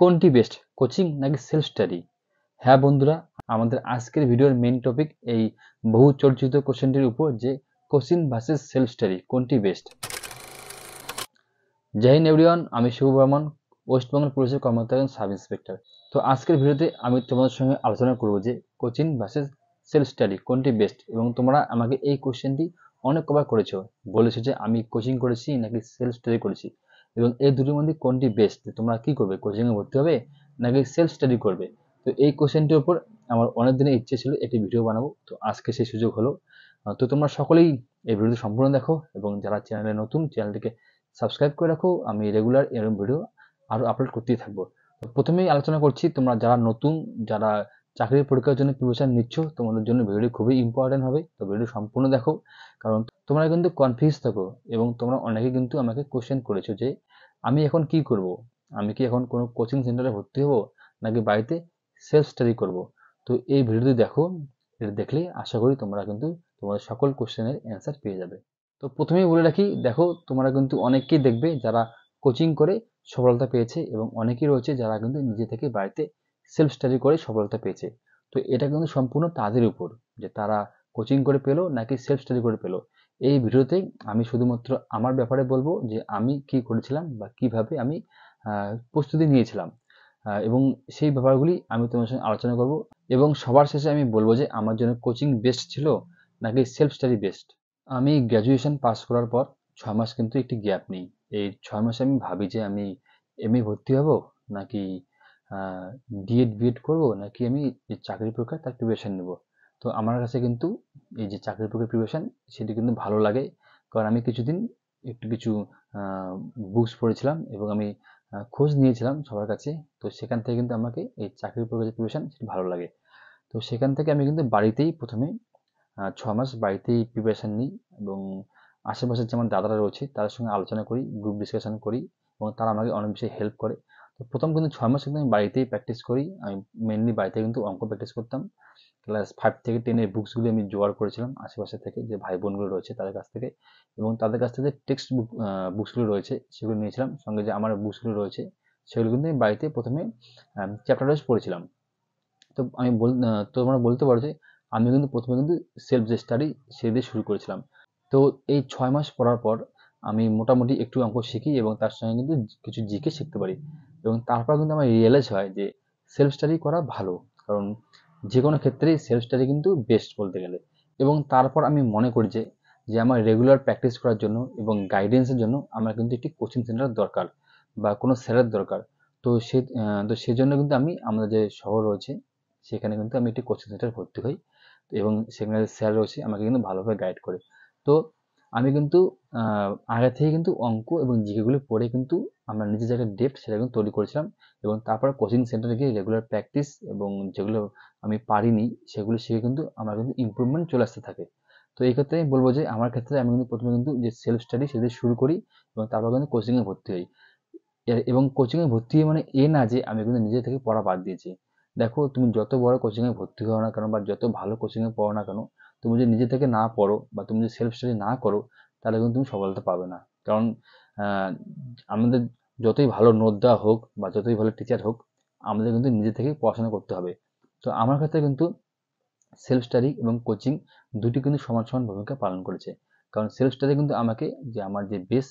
কোনটি best coaching নাকি self study হ্যাঁ বন্ধুরা আমাদের আজকের ভিডিওর মেন টপিক এই বহু চর্চিত কোশ্চেনটির উপর যে কোচিং ভার্সেস সেলফ স্টাডি কোনটি বেস্ট জয় নেবরিয়ান এভরিওয়ান আমি শিব বর্মন ওয়েস্টবেঙ্গল পুলিশের কর্মকর্তা সাব ইন্সপেক্টর তো আজকের ভিডিওতে আমি তোমাদের সঙ্গে আলোচনা করব যে কোচিং ভার্সেস সেলফ স্টাডি কোনটি বেস্ট এবং তোমরা আমাকে এই কোশ্চেনটি অনেক কবার করেছো বলেছো যে আমি কোচিং করেছি নাকি সেলফ স্টাডি করেছি এবং এই দুটির মধ্যে কোনটি বেস্ট তোমরা কি করবে কোচিংয়ে ভর্তি হবে নাকি সেলফ স্টাডি করবে তো এই কোশ্চেনটির উপর আমার অনেক দিনের ইচ্ছে ছিল একটি ভিডিও বানাবো তো আজকে সেই সুযোগ হলো তো তোমরা সকলেই এই ভিডিওটি সম্পূর্ণ দেখো এবং যারা চ্যানেলে নতুন চ্যানেলটিকে সাবস্ক্রাইব করে রাখো আমি রেগুলার এরকম ভিডিও আরও আপলোড করতেই থাকবো প্রথমেই আলোচনা করছি তোমরা যারা নতুন যারা চাকরির পরীক্ষার জন্য প্রিপারেশান নিচ্ছ তোমাদের জন্য ভিডিওটি খুবই ইম্পর্ট্যান্ট হবে তো ভিডিও সম্পূর্ণ দেখো কারণ তোমরা কিন্তু কনফিউজ থাকো এবং তোমরা অনেকে কিন্তু আমাকে কোশ্চেন করেছো যে আমি এখন কি করব। আমি কি এখন কোনো কোচিং সেন্টারে ভর্তি হব নাকি বাড়িতে সেলফ স্টাডি করব। তো এই ভিডিওটি দেখো এটা দেখলে আশা করি তোমরা কিন্তু তোমাদের সকল কোশ্চেনের অ্যান্সার পেয়ে যাবে তো প্রথমেই বলে রাখি দেখো তোমরা কিন্তু অনেককেই দেখবে যারা কোচিং করে সফলতা পেয়েছে এবং অনেকেই রয়েছে যারা কিন্তু নিজে থেকে বাড়িতে সেলফ স্টাডি করে সফলতা পেয়েছে তো এটা কিন্তু সম্পূর্ণ তাদের উপর যে তারা কোচিং করে পেলো নাকি সেলফ স্টাডি করে পেলো এই ভিডিওতে আমি শুধুমাত্র আমার ব্যাপারে বলবো যে আমি কি করেছিলাম বা কিভাবে আমি প্রস্তুতি নিয়েছিলাম এবং সেই ব্যাপারগুলি আমি তোমার সঙ্গে আলোচনা করব এবং সবার শেষে আমি বলবো যে আমার জন্য কোচিং বেস্ট ছিল নাকি সেলফ স্টাডি বেস্ট আমি গ্র্যাজুয়েশন পাস করার পর ছয় মাস কিন্তু একটি গ্যাপ নেই এই ছয় মাসে আমি ভাবি যে আমি এমএ ভর্তি হব নাকি ডিএড বিএড করব নাকি আমি যে চাকরি পরীক্ষা তার প্রিপারেশান নেব তো আমার কাছে কিন্তু এই যে চাকরি পরীক্ষার প্রিপারেশান সেটি কিন্তু ভালো লাগে কারণ আমি কিছুদিন একটু কিছু বুকস পড়েছিলাম এবং আমি খোঁজ নিয়েছিলাম সবার কাছে তো সেখান থেকে কিন্তু আমাকে এই চাকরি পরীক্ষার প্রিপারেশান সেটি ভালো লাগে তো সেখান থেকে আমি কিন্তু বাড়িতেই প্রথমে ছ মাস বাড়িতেই প্রিপারেশান নিই এবং আশেপাশের যেমন দাদারা রয়েছে তাদের সঙ্গে আলোচনা করি গ্রুপ ডিসকাশন করি এবং তারা আমাকে অনেক বেশি হেল্প করে তো প্রথম কিন্তু ছয় মাস কিন্তু আমি বাড়িতেই প্র্যাকটিস করি আমি মেনলি বাড়িতে কিন্তু অঙ্ক প্র্যাকটিস করতাম ক্লাস ফাইভ থেকে টেনের বুকসগুলি আমি জোগাড় করেছিলাম আশেপাশে থেকে যে ভাই বোনগুলো রয়েছে তাদের কাছ থেকে এবং তাদের কাছ থেকে টেক্সট বুক বুকসগুলো রয়েছে সেগুলো নিয়েছিলাম সঙ্গে যে আমার বুকসগুলো রয়েছে সেগুলো কিন্তু আমি বাড়িতে প্রথমে চ্যাপ্টার ওয়াইজ পড়েছিলাম তো আমি বল তোমরা বলতে পারো যে আমি কিন্তু প্রথমে কিন্তু সেলফ যে স্টাডি সে দিয়ে শুরু করেছিলাম তো এই ছয় মাস পড়ার পর আমি মোটামুটি একটু অঙ্ক শিখি এবং তার সঙ্গে কিন্তু কিছু জিকে শিখতে পারি এবং তারপর কিন্তু আমার রিয়েলাইজ হয় যে সেলফ স্টাডি করা ভালো কারণ যে কোনো ক্ষেত্রেই সেলফ স্টাডি কিন্তু বেস্ট বলতে গেলে এবং তারপর আমি মনে করি যে যে আমার রেগুলার প্র্যাকটিস করার জন্য এবং গাইডেন্সের জন্য আমার কিন্তু একটি কোচিং সেন্টার দরকার বা কোনো স্যারের দরকার তো সে তো সেজন্য কিন্তু আমি আমাদের যে শহর রয়েছে সেখানে কিন্তু আমি একটি কোচিং সেন্টার ভর্তি হই এবং সেখানে স্যার রয়েছে আমাকে কিন্তু ভালোভাবে গাইড করে তো আমি কিন্তু আগে থেকে কিন্তু অঙ্ক এবং জিকেগুলো পড়ে কিন্তু আমরা নিজের জায়গায় ডেপ্ট সেটা কিন্তু তৈরি করেছিলাম এবং তারপর কোচিং সেন্টারে গিয়ে রেগুলার প্র্যাকটিস এবং যেগুলো আমি পারিনি সেগুলো শিখে কিন্তু আমার কিন্তু ইম্প্রুভমেন্ট চলে আসতে থাকে তো এই ক্ষেত্রে আমি বলবো যে আমার ক্ষেত্রে আমি কিন্তু প্রথমে কিন্তু যে সেলফ স্টাডি সেটা শুরু করি এবং তারপর কিন্তু কোচিংয়ে ভর্তি হই এবং কোচিংয়ে ভর্তি হয়ে মানে এ না যে আমি কিন্তু নিজে থেকে পড়া বাদ দিয়েছি দেখো তুমি যত বড় কোচিংয়ে ভর্তি হও না কেন বা যত ভালো কোচিংয়ে পড়ো না কেন তুমি যদি নিজে থেকে না পড়ো বা তুমি যদি সেলফ স্টাডি না করো তাহলে কিন্তু তুমি সফলতা পাবে না কারণ আমাদের যতই ভালো নোট দেওয়া হোক বা যতই ভালো টিচার হোক আমাদের কিন্তু নিজে থেকেই পড়াশোনা করতে হবে তো আমার ক্ষেত্রে কিন্তু সেলফ স্টাডি এবং কোচিং দুটি কিন্তু সমান সমান ভূমিকা পালন করেছে কারণ সেলফ স্টাডি কিন্তু আমাকে যে আমার যে বেস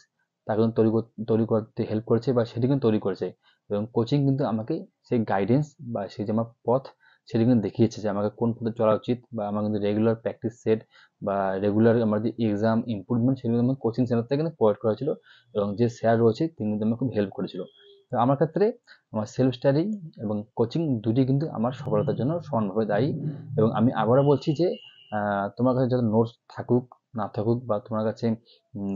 তা কিন্তু তৈরি তৈরি করতে হেল্প করেছে বা সেটি কিন্তু তৈরি করেছে এবং কোচিং কিন্তু আমাকে সেই গাইডেন্স বা সেই যে আমার পথ সেটি কিন্তু দেখিয়েছে যে আমাকে কোন পথে চলা উচিত বা আমার কিন্তু রেগুলার প্র্যাকটিস সেট বা রেগুলার আমার যে এক্সাম ইম্প্রুভমেন্ট সেগুলো আমার কোচিং সেন্টার থেকে কিন্তু প্রোভাইড করা ছিল এবং যে স্যার রয়েছে তিনি কিন্তু আমাকে খুব হেল্প করেছিল তো আমার ক্ষেত্রে আমার সেলফ স্টাডি এবং কোচিং দুটি কিন্তু আমার সফলতার জন্য সমানভাবে দায়ী এবং আমি আবারও বলছি যে তোমার কাছে যত নোটস থাকুক না থাকুক বা তোমার কাছে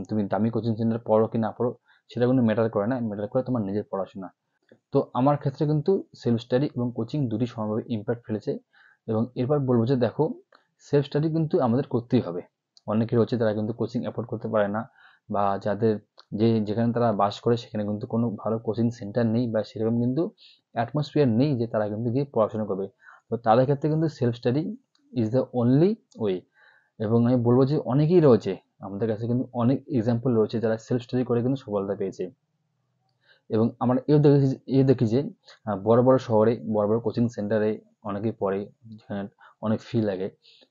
তুমি দামি কোচিং সেন্টার পড়ো কি না পড়ো সেটা কোনো ম্যাটার করে না ম্যাটার করে তোমার নিজের পড়াশোনা তো আমার ক্ষেত্রে কিন্তু সেলফ স্টাডি এবং কোচিং দুটি সমানভাবে ইম্প্যাক্ট ফেলেছে এবং এরপর বলবো যে দেখো সেলফ স্টাডি কিন্তু আমাদের করতেই হবে অনেকে রয়েছে তারা কিন্তু কোচিং অ্যাফোর্ড করতে পারে না বা যাদের যে যেখানে তারা বাস করে সেখানে কিন্তু কোনো ভালো কোচিং সেন্টার নেই বা সেরকম কিন্তু অ্যাটমসফিয়ার নেই যে তারা কিন্তু গিয়ে পড়াশোনা করবে তো তাদের ক্ষেত্রে কিন্তু self study is the only way এবং আমি বলবো যে অনেকেই রয়েছে আমাদের কাছে কিন্তু অনেক এক্সাম্পল রয়েছে যারা সেলফ স্টাডি করে কিন্তু সফলতা পেয়েছে এবং আমরা এও দেখেছি এ দেখি যে বড় বড় শহরে বড় বড় কোচিং সেন্টারে অনেকে পড়ে যেখানে অনেক ফি লাগে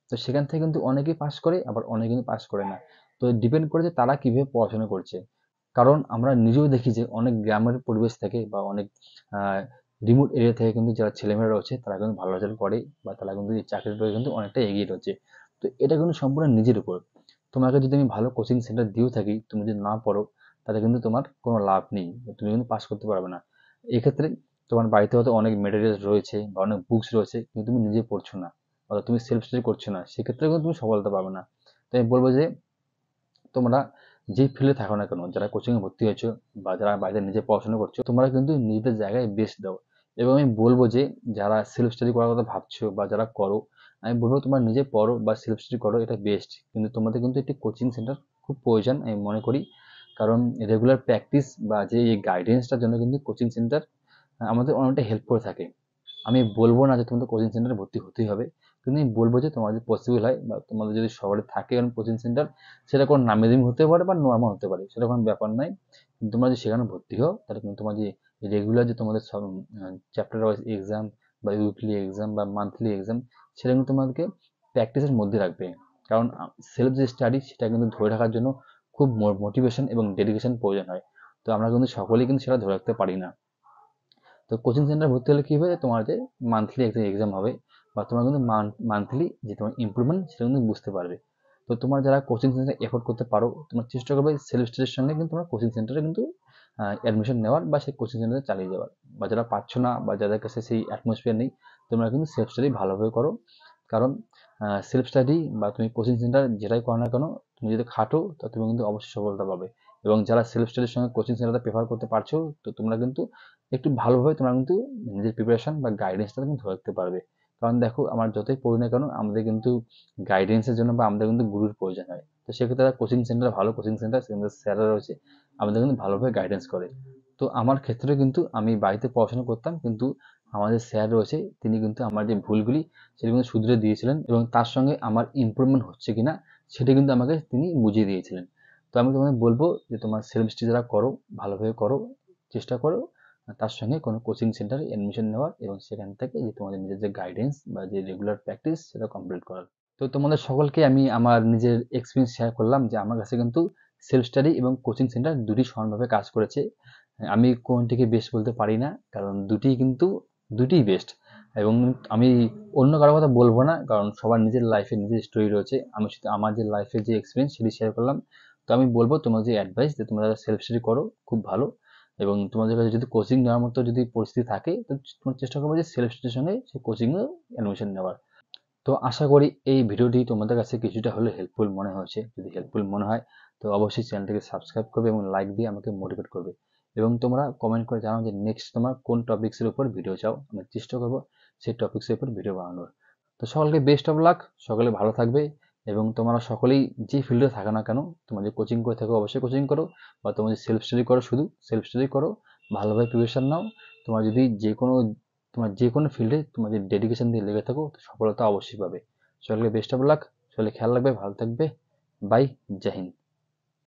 তো সেখান থেকে কিন্তু অনেকেই পাস করে আবার অনেকে কিন্তু পাস করে না তো ডিপেন্ড করে যে তারা কীভাবে পড়াশোনা করছে কারণ আমরা নিজেও দেখি যে অনেক গ্রামের পরিবেশ থেকে বা অনেক রিমোট এরিয়া থেকে কিন্তু যারা ছেলেমেয়েরা রয়েছে তারা কিন্তু ভালো রেজাল্ট করে বা তারা কিন্তু এই চাকরির পরে কিন্তু অনেকটা এগিয়ে রয়েছে তো এটা কিন্তু সম্পূর্ণ নিজের উপর তোমাকে যদি আমি ভালো কোচিং সেন্টার দিয়েও থাকি তুমি যদি না পড়ো তাতে কিন্তু তোমার কোনো লাভ নেই তুমি কিন্তু পাস করতে পারবে না এক্ষেত্রে তোমার বাড়িতে হয়তো অনেক মেটেরিয়ালস রয়েছে বা অনেক বুকস রয়েছে কিন্তু তুমি নিজে পড়ছো না অর্থাৎ তুমি সেলফ স্টাডি করছো না সেক্ষেত্রে কিন্তু তুমি সফলতা পাবে না তো আমি বলবো যে তোমরা যে ফিল্ডে থাকো না কেন যারা কোচিংয়ে ভর্তি হয়েছো বা যারা বাইরে নিজে পড়াশোনা করছো তোমরা কিন্তু নিজেদের জায়গায় বেস্ট দাও এবং আমি বলবো যে যারা সেলফ স্টাডি করার কথা ভাবছো বা যারা করো আমি বলবো তোমরা নিজে পড়ো বা সেলফ স্টাডি করো এটা বেস্ট কিন্তু তোমাদের কিন্তু একটি কোচিং সেন্টার খুব প্রয়োজন আমি মনে করি কারণ রেগুলার প্র্যাকটিস বা যে এই গাইডেন্সটার জন্য কিন্তু কোচিং সেন্টার আমাদের অনেকটা হেল্প করে থাকে আমি বলবো না যে তোমাদের কোচিং সেন্টারে ভর্তি হতেই হবে কিন্তু আমি বলবো যে তোমাদের পসিবল হয় বা তোমাদের যদি শহরে থাকে কারণ কোচিং সেন্টার সেটা কোনো নামে দামি হতে পারে বা নর্মাল হতে পারে সেটা কোনো ব্যাপার নাই তোমরা যদি সেখানে ভর্তি হও তাহলে কিন্তু তোমার যে রেগুলার যে তোমাদের সব চ্যাপ্টার ওয়াইজ এক্সাম বা উইকলি এক্সাম বা মান্থলি এক্সাম সেটা কিন্তু তোমাদেরকে প্র্যাকটিসের মধ্যে রাখবে কারণ সেলফ যে স্টাডি সেটা কিন্তু ধরে রাখার জন্য খুব মোটিভেশন এবং ডেডিকেশন প্রয়োজন হয় তো আমরা কিন্তু সকলেই কিন্তু সেটা ধরে রাখতে পারি না তো কোচিং সেন্টার ভর্তি হলে কী হবে তোমার যে মান্থলি একটা এক্সাম হবে বা তোমার কিন্তু মান্থলি যে তোমার ইম্প্রুভমেন্ট সেটা কিন্তু বুঝতে পারবে তো তোমার যারা কোচিং সেন্টার এফোর্ড করতে পারো তোমার চেষ্টা করবে সেলফ স্টাডির সঙ্গে কিন্তু তোমার কোচিং সেন্টারে কিন্তু অ্যাডমিশন নেওয়ার বা সেই কোচিং সেন্টারে চালিয়ে যাওয়ার বা যারা পাচ্ছ না বা যাদের কাছে সেই অ্যাটমসফিয়ার নেই তোমরা কিন্তু সেলফ স্টাডি ভালোভাবে করো কারণ সেলফ স্টাডি বা তুমি কোচিং সেন্টার যেটাই করো না কেন তুমি যদি খাটো তা তুমি কিন্তু অবশ্যই সফলতা পাবে এবং যারা সেলফ স্টাডির সঙ্গে কোচিং সেন্টারটা প্রেফার করতে পারছো তো তোমরা কিন্তু একটু ভালোভাবে তোমরা কিন্তু নিজের প্রিপারেশন বা গাইডেন্সটা তুমি ধরে রাখতে পারবে কারণ দেখো আমার যতই পড়ি না কেন আমাদের কিন্তু গাইডেন্সের জন্য বা আমাদের কিন্তু গুরুর প্রয়োজন হয় তো সেক্ষেত্রে কোচিং সেন্টার ভালো কোচিং সেন্টার সেখানে স্যাররা রয়েছে আমাদের কিন্তু ভালোভাবে গাইডেন্স করে তো আমার ক্ষেত্রে কিন্তু আমি বাড়িতে পড়াশোনা করতাম কিন্তু আমাদের স্যার রয়েছে তিনি কিন্তু আমার যে ভুলগুলি সেটি কিন্তু শুধরে দিয়েছিলেন এবং তার সঙ্গে আমার ইম্প্রুভমেন্ট হচ্ছে কিনা সেটি কিন্তু আমাকে তিনি বুঝিয়ে দিয়েছিলেন তো আমি তোমাদের বলবো যে তোমার সেলফ স্টি যারা করো ভালোভাবে করো চেষ্টা করো তার সঙ্গে কোনো কোচিং সেন্টারে অ্যাডমিশন নেওয়ার এবং সেখান থেকে যে তোমাদের নিজের যে গাইডেন্স বা যে রেগুলার প্র্যাকটিস সেটা কমপ্লিট করার তো তোমাদের সকলকে আমি আমার নিজের এক্সপিরিয়েন্স শেয়ার করলাম যে আমার কাছে কিন্তু সেলফ স্টাডি এবং কোচিং সেন্টার দুটি সমানভাবে কাজ করেছে আমি কোনটিকে বেস্ট বলতে পারি না কারণ দুটি কিন্তু দুটিই বেস্ট এবং আমি অন্য কারো কথা বলবো না কারণ সবার নিজের লাইফে নিজের স্টোরি রয়েছে আমি শুধু আমার যে লাইফে যে এক্সপিরিয়েন্স সেটি শেয়ার করলাম তো আমি বলবো তোমার যে অ্যাডভাইস যে তোমরা সেলফ স্টাডি করো খুব ভালো এবং তোমাদের কাছে যদি কোচিং নেওয়ার মতো যদি পরিস্থিতি থাকে তো তোমার চেষ্টা করবো যে সেলফ স্টাডির সঙ্গে সেই কোচিংয়ে অ্যাডমিশন নেওয়ার তো আশা করি এই ভিডিওটি তোমাদের কাছে কিছুটা হলে হেল্পফুল মনে হয়েছে যদি হেল্পফুল মনে হয় তো অবশ্যই চ্যানেলটিকে সাবস্ক্রাইব করবে এবং লাইক দিয়ে আমাকে মোটিভেট করবে এবং তোমরা কমেন্ট করে জানাও যে নেক্সট তোমার কোন টপিক্সের উপর ভিডিও চাও আমি চেষ্টা করবো সেই টপিক্সের উপর ভিডিও বানানোর তো সকলকে বেস্ট অফ লাক সকলে ভালো থাকবে এবং তোমরা সকলেই যে ফিল্ডে থাকো না কেন তোমরা যে কোচিং করে থাকো অবশ্যই কোচিং করো বা তোমরা যে সেলফ স্টাডি করো শুধু সেলফ স্টাডি করো ভালোভাবে প্রিপারেশান নাও তোমরা যদি যে কোনো তোমার যে কোনো ফিল্ডে তোমার যে ডেডিকেশন দিয়ে লেগে থাকো সফলতা অবশ্যই পাবে সকলকে বেস্ট অফ লাক সকলে খেয়াল রাখবে ভালো থাকবে বাই জয় হিন্দ